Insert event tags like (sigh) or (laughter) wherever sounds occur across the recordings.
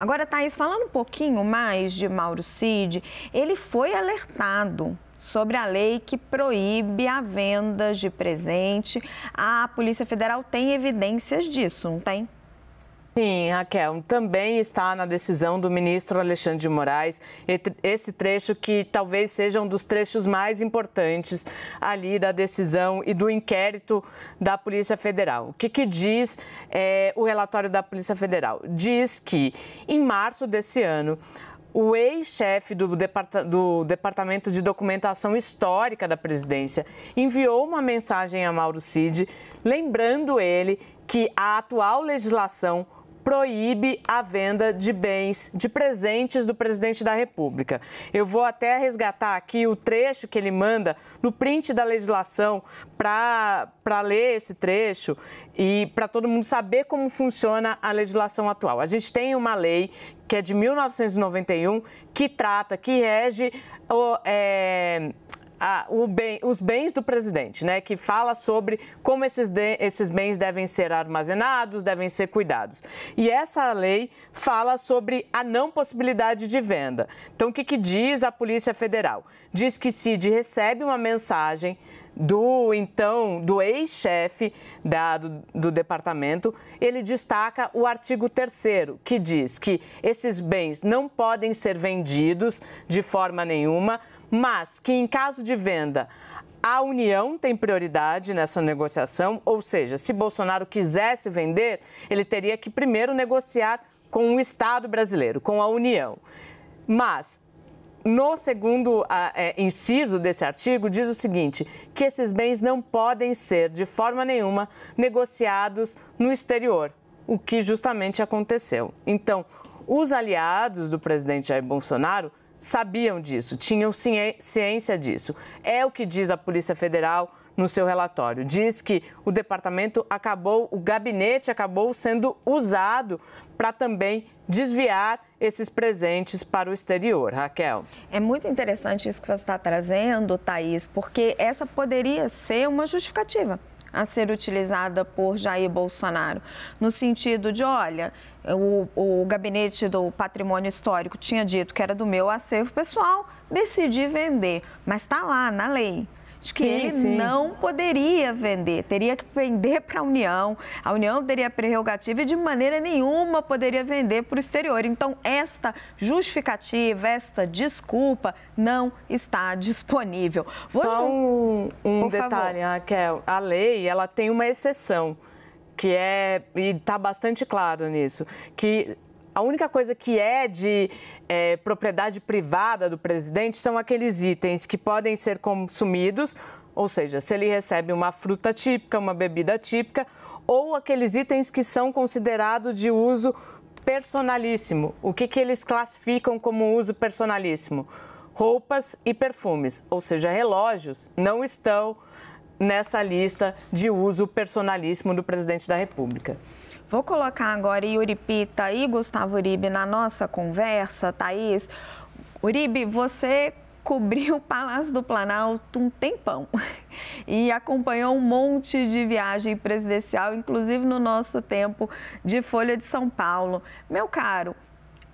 Agora, Thaís, falando um pouquinho mais de Mauro Cid, ele foi alertado sobre a lei que proíbe a venda de presente. A Polícia Federal tem evidências disso, não tem? Sim, Raquel, também está na decisão do ministro Alexandre de Moraes esse trecho que talvez seja um dos trechos mais importantes ali da decisão e do inquérito da Polícia Federal. O que, que diz é, o relatório da Polícia Federal? Diz que em março desse ano o ex-chefe do, Departamento de Documentação Histórica da Presidência enviou uma mensagem a Mauro Cid, lembrando ele que a atual legislação proíbe a venda de bens, de presentes do presidente da República. Eu vou até resgatar aqui o trecho que ele manda no print da legislação para ler esse trecho e para todo mundo saber como funciona a legislação atual. A gente tem uma lei que é de 1991 que trata, que rege. O, é, a, bem, os bens do presidente, né, que fala sobre como esses, de, esses bens devem ser armazenados, devem ser cuidados. E essa lei fala sobre a não possibilidade de venda. Então, o que, que diz a Polícia Federal? Diz que CID recebe uma mensagem do então do ex-chefe do, do departamento, ele destaca o artigo 3 que diz que esses bens não podem ser vendidos de forma nenhuma mas que em caso de venda a União tem prioridade nessa negociação, ou seja, se Bolsonaro quisesse vender, ele teria que primeiro negociar com o Estado brasileiro, com a União. Mas no segundo ah, é, inciso desse artigo, diz o seguinte: que esses bens não podem ser, de forma nenhuma, negociados no exterior, o que justamente aconteceu. Então, os aliados do presidente Jair Bolsonaro sabiam disso, tinham ciência disso. É o que diz a Polícia Federal no seu relatório. Diz que o departamento acabou, o gabinete acabou sendo usado para também desviar esses presentes para o exterior. Raquel. É muito interessante isso que você está trazendo, Thaís, porque essa poderia ser uma justificativa a ser utilizada por Jair Bolsonaro, no sentido de, olha, o, o, gabinete do patrimônio histórico tinha dito que era do meu acervo pessoal, decidi vender, mas está lá na lei de que sim, ele sim. não poderia vender, teria que vender para a União. A União teria prerrogativa e de maneira nenhuma poderia vender para o exterior. Então, esta justificativa, esta desculpa não está disponível. Vou Só um, um detalhe, favor. Raquel. A lei ela tem uma exceção que é e está bastante claro nisso, que a única coisa que é de é, propriedade privada do presidente são aqueles itens que podem ser consumidos, ou seja, se ele recebe uma fruta típica, uma bebida típica, ou aqueles itens que são considerados de uso personalíssimo. O que, que eles classificam como uso personalíssimo? Roupas e perfumes, ou seja, relógios, não estão nessa lista de uso personalíssimo do presidente da República. Vou colocar agora Yuri Pita e Gustavo Uribe na nossa conversa, Thaís. Uribe, você cobriu o Palácio do Planalto um tempão (laughs) e acompanhou um monte de viagem presidencial, inclusive no nosso tempo de Folha de São Paulo. Meu caro,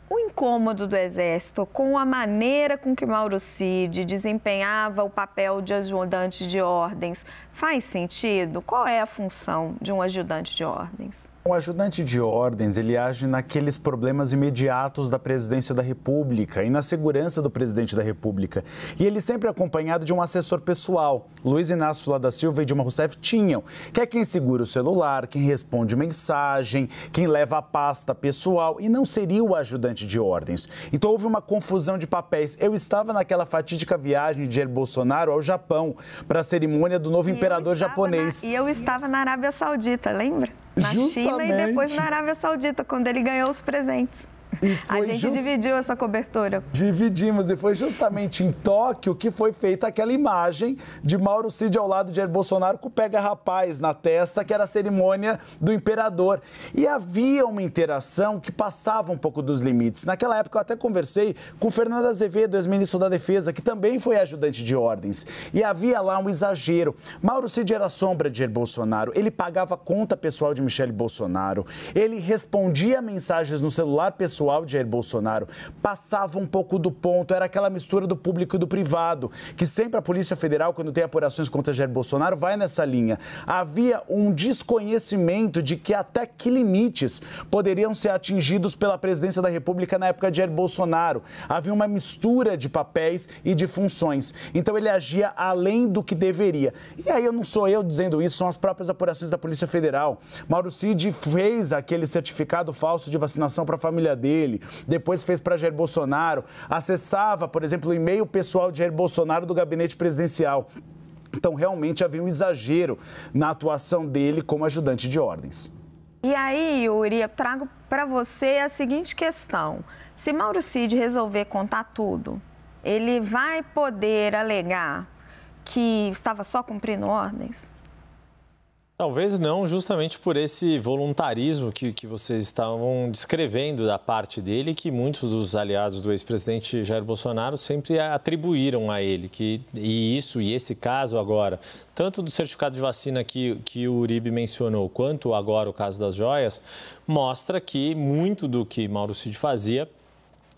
o incômodo do Exército com a maneira com que Mauro Cid desempenhava o papel de ajudante de ordens faz sentido? Qual é a função de um ajudante de ordens? O ajudante de ordens, ele age naqueles problemas imediatos da presidência da República e na segurança do presidente da República. E ele sempre é acompanhado de um assessor pessoal. Luiz Inácio Lula da Silva e Dilma Rousseff tinham, que é quem segura o celular, quem responde mensagem, quem leva a pasta pessoal e não seria o ajudante de ordens. Então houve uma confusão de papéis. Eu estava naquela fatídica viagem de Jair Bolsonaro ao Japão para a cerimônia do novo e imperador japonês. Na... E eu estava na Arábia Saudita, lembra? na Justamente... China e depois na Arábia Saudita, quando ele ganhou os presentes a gente just... dividiu essa cobertura. Dividimos, e foi justamente em Tóquio que foi feita aquela imagem de Mauro Cid ao lado de Jair Bolsonaro com o Pega Rapaz na testa, que era a cerimônia do imperador. E havia uma interação que passava um pouco dos limites. Naquela época eu até conversei com o Fernando Azevedo, ex-ministro da Defesa, que também foi ajudante de ordens. E havia lá um exagero. Mauro Cid era sombra de Jair Bolsonaro, ele pagava conta pessoal de Michele Bolsonaro, ele respondia mensagens no celular pessoal atual Jair Bolsonaro passava um pouco do ponto, era aquela mistura do público e do privado, que sempre a Polícia Federal, quando tem apurações contra Jair Bolsonaro, vai nessa linha. Havia um desconhecimento de que até que limites poderiam ser atingidos pela presidência da República na época de Jair Bolsonaro. Havia uma mistura de papéis e de funções. Então ele agia além do que deveria. E aí eu não sou eu dizendo isso, são as próprias apurações da Polícia Federal. Mauro Cid fez aquele certificado falso de vacinação para a família dele dele, depois fez para Jair Bolsonaro, acessava, por exemplo, o e-mail pessoal de Jair Bolsonaro do gabinete presidencial. Então, realmente havia um exagero na atuação dele como ajudante de ordens. E aí, Yuri, eu trago para você a seguinte questão. Se Mauro Cid resolver contar tudo, ele vai poder alegar que estava só cumprindo ordens? Talvez não, justamente por esse voluntarismo que, que vocês estavam descrevendo da parte dele, que muitos dos aliados do ex-presidente Jair Bolsonaro sempre atribuíram a ele. Que, e isso, e esse caso agora, tanto do certificado de vacina que, que o Uribe mencionou, quanto agora o caso das joias, mostra que muito do que Mauro Cid fazia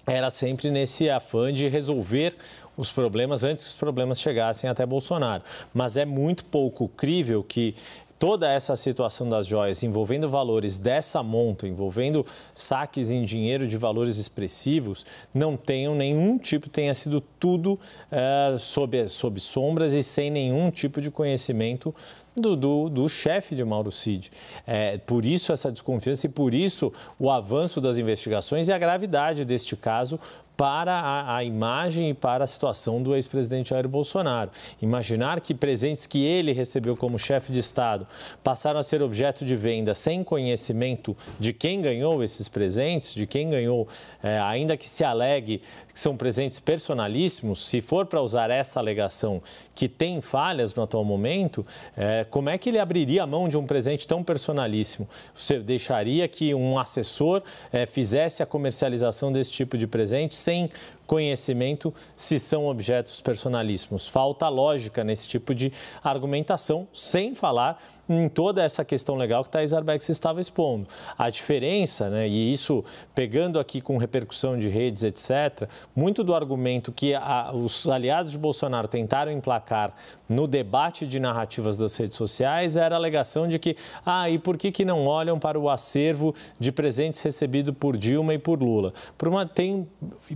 era sempre nesse afã de resolver os problemas antes que os problemas chegassem até Bolsonaro. Mas é muito pouco crível que toda essa situação das joias envolvendo valores dessa monta, envolvendo saques em dinheiro de valores expressivos, não tenham nenhum tipo, tenha sido tudo é, sob, sob sombras e sem nenhum tipo de conhecimento do, do, do chefe de Mauro Cid. É, por isso essa desconfiança e por isso o avanço das investigações e a gravidade deste caso para a, a, imagem e para a situação do ex-presidente Jair Bolsonaro. Imaginar que presentes que ele recebeu como chefe de Estado passaram a ser objeto de venda sem conhecimento de quem ganhou esses presentes, de quem ganhou, é, ainda que se alegue que são presentes personalíssimos, se for para usar essa alegação que tem falhas no atual momento, é, como é que ele abriria a mão de um presente tão personalíssimo? Você deixaria que um assessor é, fizesse a comercialização desse tipo de presente sem conhecimento se são objetos personalíssimos. Falta lógica nesse tipo de argumentação, sem falar em toda essa questão legal que Thais Arbex estava expondo. A diferença, né, e isso pegando aqui com repercussão de redes, etc., muito do argumento que a, os aliados de Bolsonaro tentaram emplacar no debate de narrativas das redes sociais era a alegação de que, ah, e por que, que não olham para o acervo de presentes recebido por Dilma e por Lula? Por uma, tem,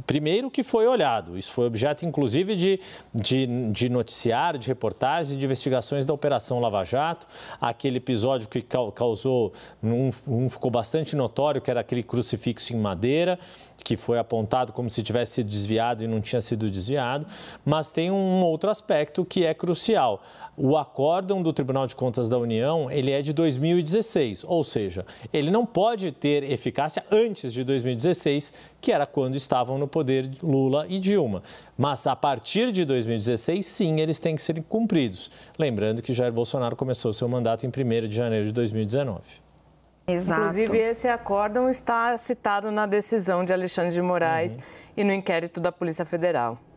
primeiro que foi olhado, isso foi objeto inclusive de, de, de noticiário, de reportagens, de investigações da Operação Lava Jato aquele episódio que causou, um, ficou bastante notório, que era aquele crucifixo em madeira, que foi apontado como se tivesse sido desviado e não tinha sido desviado, mas tem um outro aspecto que é crucial o acórdão do Tribunal de Contas da União, ele é de 2016, ou seja, ele não pode ter eficácia antes de 2016, que era quando estavam no poder Lula e Dilma. Mas a partir de 2016, sim, eles têm que ser cumpridos. Lembrando que Jair Bolsonaro começou seu mandato em 1 de janeiro de 2019. Exato. Inclusive, esse acórdão está citado na decisão de Alexandre de Moraes uhum. e no inquérito da Polícia Federal.